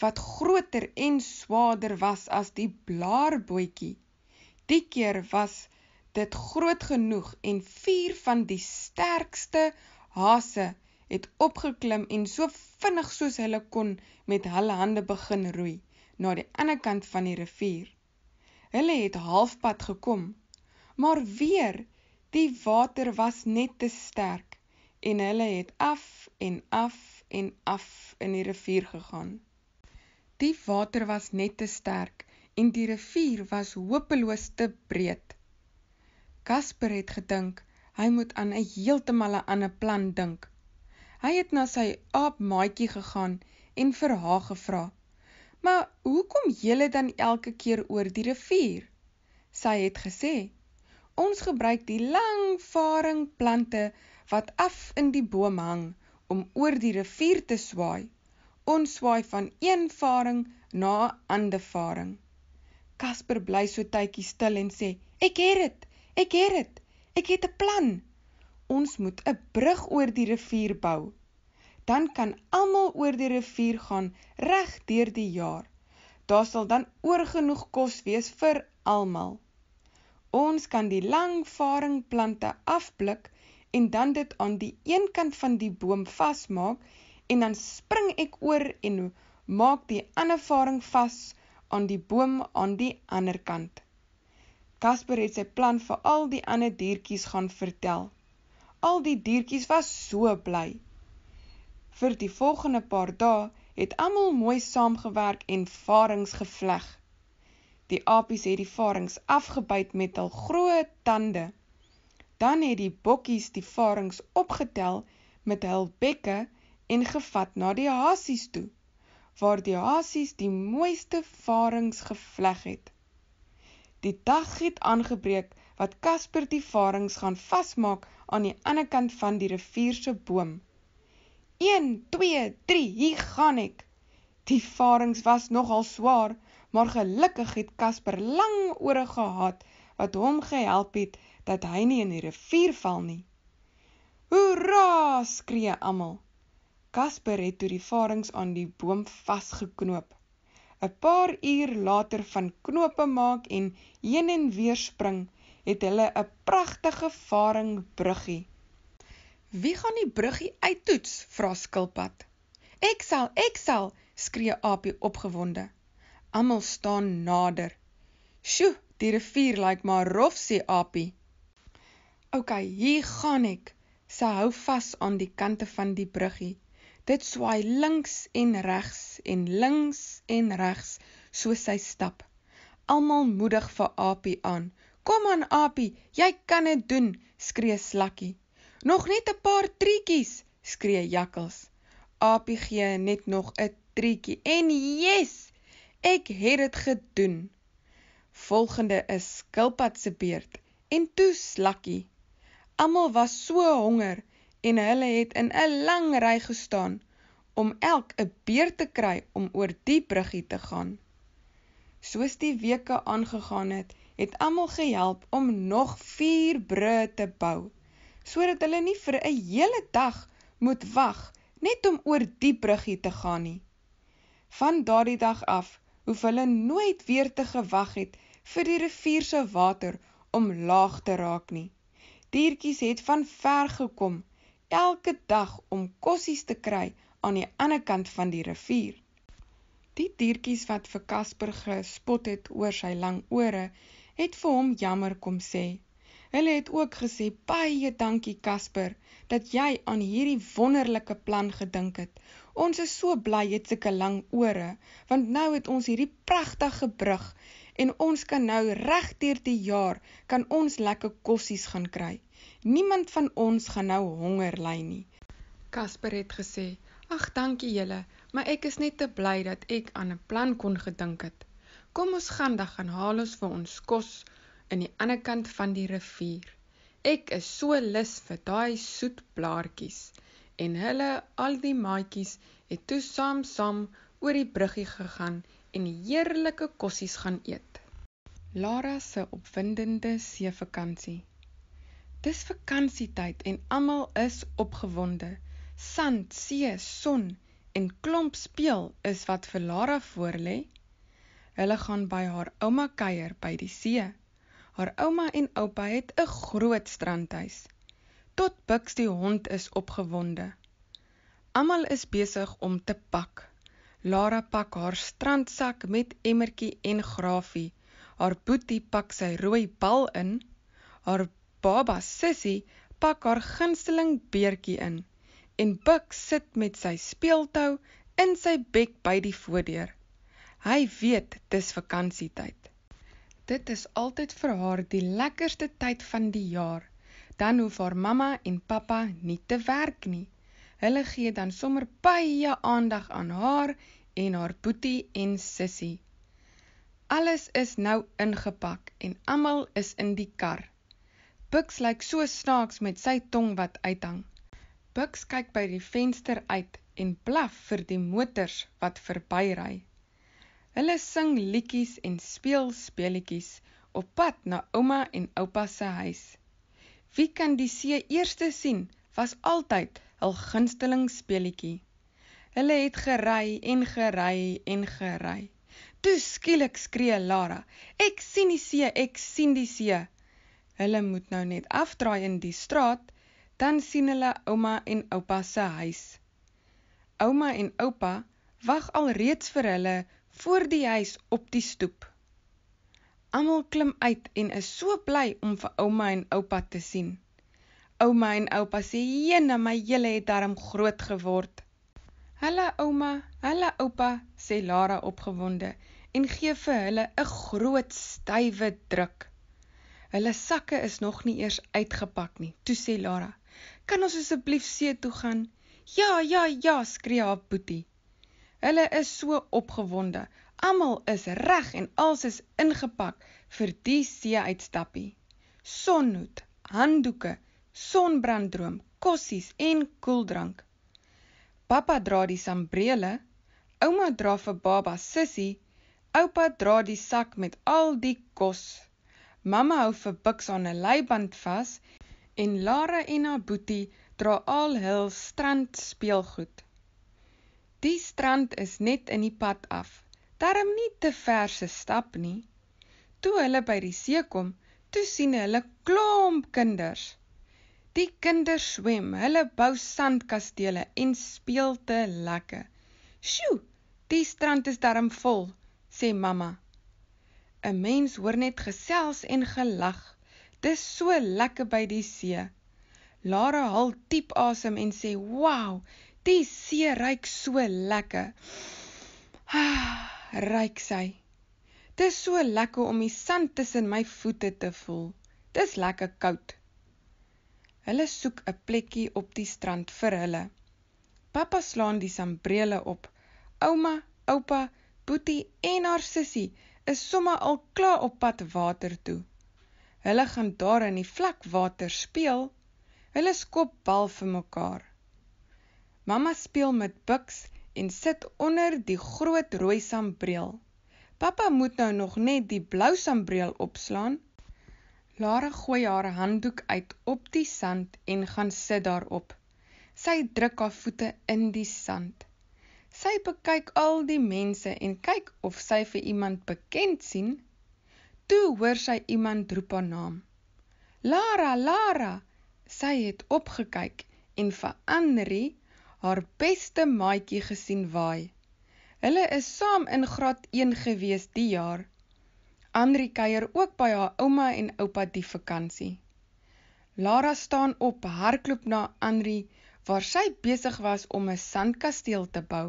S1: wat groter en swaarder was as die blaarbootjie. Die keer was dit groot genoeg en vier van die sterkste hase het opgeklim en so vinnig soos hulle kon met hulle hande begin roei na die ander kant van die rivier. Hulle het halfpad gekom, maar weer die water was net te sterk en hulle het af en af en af in die rivier gegaan. Die water was net te sterk en die rivier was hopeloos te breed. Kasper het gedink hy moet aan 'n heeltemal 'n ander plan dink. Hy het na sy aapmaatjie gegaan en vir haar gevra. "Maar hoekom julle dan elke keer oor die rivier?" sy het gesê. "Ons gebruik die langvaringplante wat af in die boom hang om oor die rivier te swaai, ons swaai van een varing na 'n ander varing. Kasper bly so tydjie stil en sê: "Ek het dit. Ek het dit. Ek het 'n plan. Ons moet 'n brug oor die rivier bou. Dan kan almal oor die rivier gaan reg deur die jaar. Daar sal dan oorgenoeg kos wees vir almal. Ons kan die lang varingplante afblik en dan dit aan die een kant van die boom vasmaak en dan spring ek oor en maak die ander varing vas aan die boom aan die ander kant. Kasper het sy plan vir al die ander diertjies gaan vertel. Al die diertjies was so bly. Vir die volgende paar dae het almal mooi saamgewerk en varings gevleg. Die aapies het die varings afgebyt met hul groot tande. Dan het die bokkies die varings opgetel met hul bekke en gevat na die hasies toe, waar die hasies die mooiste varings gevleg het. Die dag het aangebreek wat Kasper die varings gaan vasmaak aan die ander kant van die rivier se boom. 1 2 3 hier gaan ek. Die varings was nogal swaar, maar gelukkig het Kasper lang ore gehad wat hom gehelp het dat hy nie in die rivier val nie. Hoera! skree almal. Kasper het toe die varings aan die boom vasgeknoop. 'n Paar uur later van knope maak en heen en weer spring, het hulle 'n pragtige varingbruggie. Wie gaan die bruggie uittoets? vra skilpad. Ek sal, ek sal! skree aapie opgewonde. Almal staan nader. Sjoe, die rivier lyk like maar rof, sê aapie. Okay, hier gaan ek. Sy hou vas aan die kante van die bruggie. Dit swaai links en regs en links en regs soos sy stap. Almal moedig vir Apie aan. Kom aan Apie, jy kan dit doen, skree Slakkie. Nog net 'n paar treetjies, skree Jakkals. Apie gee net nog 'n treetjie en yes, ek het dit gedoen. Volgende is Skilpad se beurt en toe Slakkie. Almal was so honger en hulle het in 'n lang ry gestaan om elk 'n beer te kry om oor die bruggie te gaan. Soos die weke aangegaan het, het almal gehelp om nog 4 brûe te bou sodat hulle nie vir 'n hele dag moet wag net om oor die bruggie te gaan nie. Van daardie dag af hoef hulle nooit weer te gewag het vir die rivier se water om laag te raak nie diertjies het van ver gekom elke dag om kossies te kry aan die ander kant van die rivier. Die diertjies wat vir Kasper gespot het oor sy lang ore, het vir hom jammer kom sê. Hulle het ook gesê baie dankie Kasper dat jy aan hierdie wonderlike plan gedink het. Ons is so bly jy het sulke lang ore want nou het ons hierdie pragtige brug en ons kan nou regdeur die jaar kan ons lekker kossies gaan kry. Niemand van ons gaan nou honger ly nie. Kasper het gesê: "Ag, dankie julle, maar ek is net te bly dat ek aan 'n plan kon gedink het. Kom ons gaan dan gaan haal ons vir ons kos aan die ander kant van die rivier. Ek is so lus vir daai soet blaartjies." En hulle al die maatjies het toe saam-saam oor die bruggie gegaan en heerlike kossies gaan eet. Lara se opwindende seevakansie Dis vakansietyd en almal is opgewonde. Sand, see, son en klomp speel is wat vir Lara voorlê. Hulle gaan by haar ouma kuier by die see. Haar ouma en oupa het 'n groot strandhuis. Tot Bux die hond is opgewonde. Almal is besig om te pak. Lara pak haar strandsak met emmertjie en grafie. Haar boetie pak sy rooi bal in. Haar baba Sissy pak haar gunsteling beertjie in en Buck sit met sy speeltou in sy bek by die voordeur. Hy weet dis vakansietyd. Dit is altyd vir haar die lekkerste tyd van die jaar. Dan hoef haar mamma en pappa nie te werk nie. Hulle gee dan sommer baie aandag aan haar en haar boetie en sissie. Alles is nou ingepak en almal is in die kar. Bux lyk so snaaks met sy tong wat uithang. Bux kyk by die venster uit en blaf vir die motors wat verbyry. Hulle sing liedjies en speel speletjies op pad na ouma en oupa se huis. Wie kan die see eerste sien was altyd hul gunsteling speletjie. Hulle het gery en gery en gery. Toe skielik skree Lara: "Ek sien die see, ek sien die see!" Hulle moet nou net afdraai in die straat, dan sien hulle ouma en oupa se huis. Ouma en oupa wag alreeds vir hulle voor die huis op die stoep. Almal klim uit en is so bly om vir ouma en oupa te sien. Ouma en oupa sê: "Jena, my julle het darm groot geword." "Hallo ouma, hallo oupa," sê Lara opgewonde en gee vir hulle 'n groot stywe druk. Hulle sakke is nog nie eers uitgepak nie, toe sê Lara. Kan ons asseblief see toe gaan? Ja, ja, ja, skree haar boetie. Hulle is so opgewonde. Almal is reg en alles is ingepak vir die see-uitstappie. Sonhoed, handdoeke, sonbranddroom, kossies en koeldrank. Pappa dra die sambrele, ouma dra vir baba Sissie, oupa dra die sak met al die kos. Mamma hou vir Bux aan 'n leiband vas en Lara en haar boetie dra al hul strand speelgoed. Die strand is net in die pad af. Darm nie te ver se stap nie. Toe hulle by die see kom, toe sien hulle klomp kinders. Die kinders swem, hulle bou sandkastele en speel te lekker. Sjoe, die strand is darm vol, sê mamma. 'n mens hoor net gesels en gelag. Dis so lekker by die see. Lara haal diep asem en sê: "Wow, die see ruik so lekker." Ha, ah, ruik sy. Dis so lekker om die sand tussen my voete te voel. Dis lekker koud. Hulle soek 'n plekkie op die strand vir hulle. Pappa slaan die sambrele op. Ouma, oupa, Boetie en haar sussie is sommer al klaar op pad water toe. Hulle gaan daar in die vlak water speel. Hulle skop bal vir mekaar. Mamma speel met Buks en sit onder die groot rooi sambreel. Pappa moet nou nog net die blou sambreel opslaan. Lara gooi haar handdoek uit op die sand en gaan sit daarop. Sy druk haar voete in die sand. Sy bekyk al die mense en kyk of sy vir iemand bekend sien. Toe hoor sy iemand roep haar naam. Lara, Lara. Sy het opgekyk en vir Anri, haar beste maatjie gesien waai. Hulle is saam in graad 1 gewees die jaar. Anri kuier ook by haar ouma en oupa die vakansie. Lara staan op, hardloop na Anri waar sy besig was om 'n sandkasteel te bou.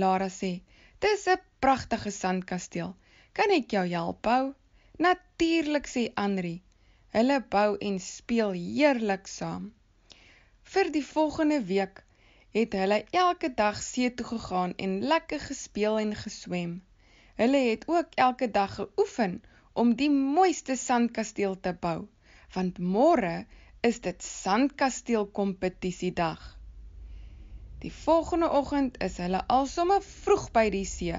S1: Lara sê: "Dis 'n pragtige sandkasteel. Kan ek jou help bou?" Natuurlik sê Anri. Hulle bou en speel heerlik saam. Vir die volgende week het hulle elke dag see toe gegaan en lekker gespeel en geswem. Hulle het ook elke dag geoefen om die mooiste sandkasteel te bou, want môre is dit sandkasteel kompetisiedag. Die volgende oggend is hulle alsomme vroeg by die see.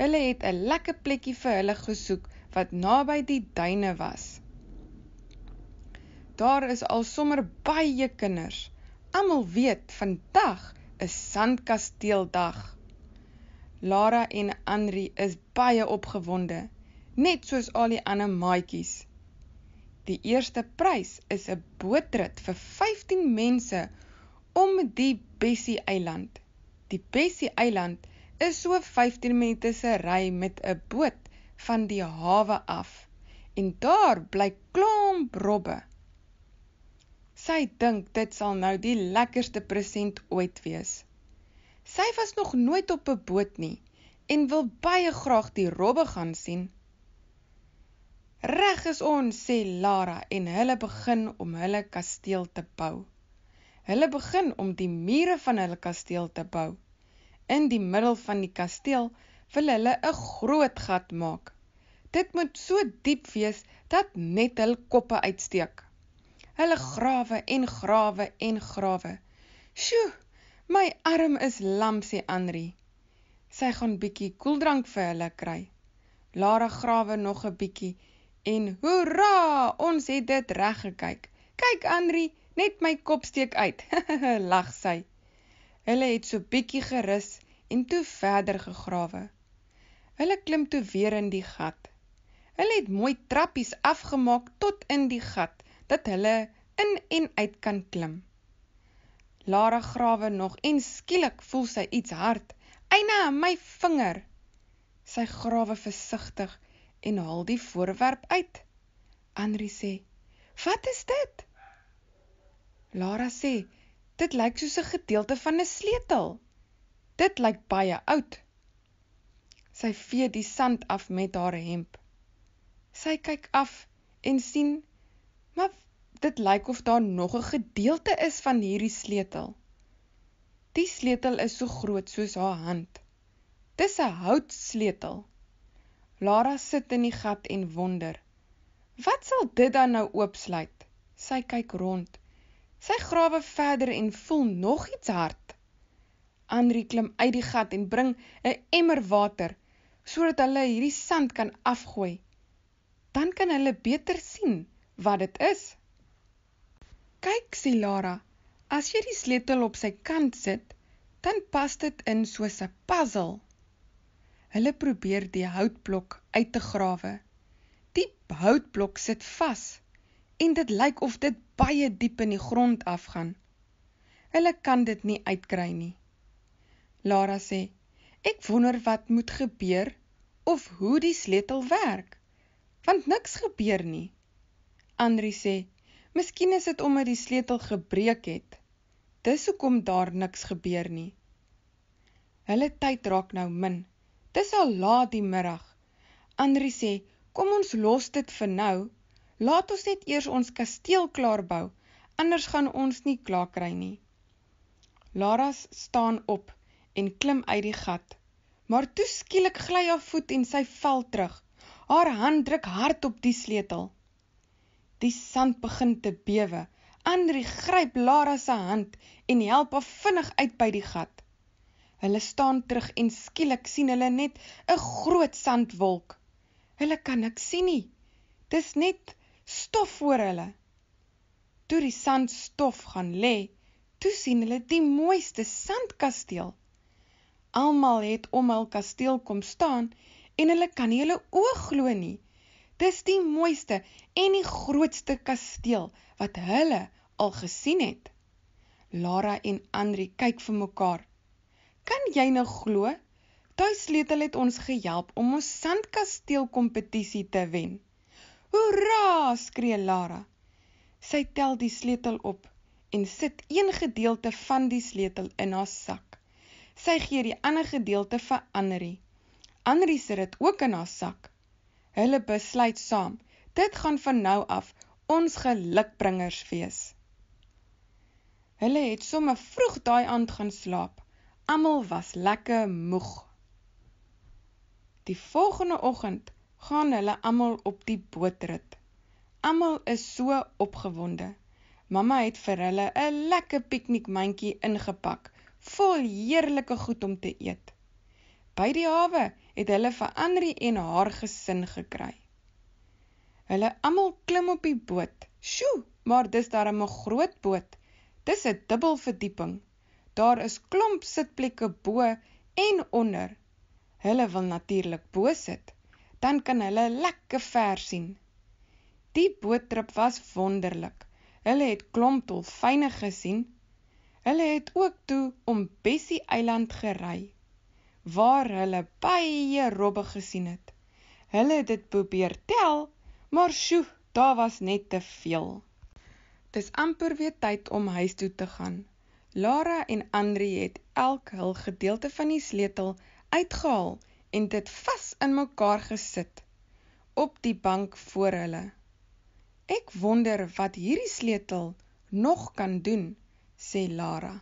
S1: Hulle het 'n lekker plekkie vir hulle gesoek wat naby die duine was. Daar is alsomme baie kinders. Almal weet vandag is sandkasteeldag. Lara en Andri is baie opgewonde, net soos al die ander maatjies. Die eerste prys is 'n bootrit vir 15 mense om die Bessie Eiland. Die Bessie Eiland is so 15 minute se ry met 'n boot van die hawe af en daar bly klomp robbe. Sy dink dit sal nou die lekkerste present ooit wees. Sy was nog nooit op 'n boot nie en wil baie graag die robbe gaan sien. "Reg is ons," sê Lara en hulle begin om hulle kasteel te bou. Hulle begin om die mure van hulle kasteel te bou. In die middel van die kasteel wil hulle 'n groot gat maak. Dit moet so diep wees dat net hul koppe uitsteek. Hulle grawe en grawe en grawe. Sjoe, my arm is lam sê Anri. Sy gaan bietjie koeldrank vir hulle kry. Lara grawe nog 'n bietjie en hoera, ons het dit reg gekyk. Kyk Anri, Net my kop steek uit, lag sy. Hulle het so bietjie gerus en toe verder gegrawe. Hulle klim toe weer in die gat. Hulle het mooi trappies afgemaak tot in die gat dat hulle in en uit kan klim. Lara grawe nog en skielik voel sy iets hard. Eina, my vinger. Sy grawe versigtig en haal die voorwerp uit. Andri sê: "Wat is dit?" Lara sê, dit lyk soos 'n gedeelte van 'n sleutel. Dit lyk baie oud. Sy vee die sand af met haar hemp. Sy kyk af en sien, maar dit lyk of daar nog 'n gedeelte is van hierdie sleutel. Die sleutel is so groot soos haar hand. Dis 'n houtsleutel. Lara sit in die gat en wonder, wat sal dit dan nou oopsluit? Sy kyk rond. Sy grawe verder en voel nog iets hard. Andri klim uit die gat en bring 'n emmer water sodat hulle hierdie sand kan afgooi. Dan kan hulle beter sien wat dit is. Kyk, sê Lara, as jy die sleutel op sy kant sit, dan pas dit in soos 'n puzzle. Hulle probeer die houtblok uit te grawe. Die houtblok sit vas en dit lyk of dit baie diep in die grond afgaan. Hulle kan dit nie uitkry nie. Lara sê: "Ek wonder wat moet gebeur of hoe die sleutel werk, want niks gebeur nie." Andri sê: "Miskien is dit omdat die sleutel gebreek het. Dis hoekom daar niks gebeur nie." Hulle tyd raak nou min. Dis al laat die middag. Andri sê: "Kom ons los dit vir nou." Laat ons net eers ons kasteel klaar bou, anders gaan ons nie klaar kry nie. Lara staan op en klim uit die gat, maar toe skielik gly haar voet en sy val terug. Haar hand druk hard op die sleutel. Die sand begin te bewe. Andri gryp Lara se hand en help haar vinnig uit by die gat. Hulle staan terug en skielik sien hulle net 'n groot sandwolk. Hulle kan niks sien nie. Dis net stof voor hulle. Toe die sand stof gaan lê, toe sien hulle die mooiste sandkasteel. Almal het om hul kasteel kom staan en hulle kan nie hulle oë glo nie. Dis die mooiste en die grootste kasteel wat hulle al gesien het. Lara en Andri kyk vir mekaar. Kan jy nou glo? Daai sleutel het ons gehelp om ons sandkasteel kompetisie te wen. "Hoera!" skree Lara. Sy tel die sleutel op en sit een gedeelte van die sleutel in haar sak. Sy gee die ander gedeelte vir Anri. Anri sit dit ook in haar sak. Hulle besluit saam, dit gaan van nou af ons gelukbringers wees. Hulle het sommer vroeg daai aand gaan slaap. Almal was lekker moeg. Die volgende oggend gaan hulle almal op die bootrit. Almal is so opgewonde. Mamma het vir hulle 'n lekker piknikmandjie ingepak, vol heerlike goed om te eet. By die hawe het hulle vir Andri en haar gesin gekry. Hulle almal klim op die boot. Sjoe, maar dis darem 'n groot boot. Dis 'n dubbelverdieping. Daar is klomp sitplekke bo en onder. Hulle wil natuurlik bo sit dan kan hulle lekker ver sien. Die boottrip was wonderlik. Hulle het klomp dolfyne gesien. Hulle het ook toe om Bessie Eiland gery waar hulle baie robbe gesien het. Hulle het dit probeer tel, maar sjoe, daar was net te veel. Dis amper weer tyd om huis toe te gaan. Lara en Andri het elk hul gedeelte van die sleutel uitgehaal en dit vas in mekaar gesit op die bank voor hulle. Ek wonder wat hierdie sleutel nog kan doen, sê Lara.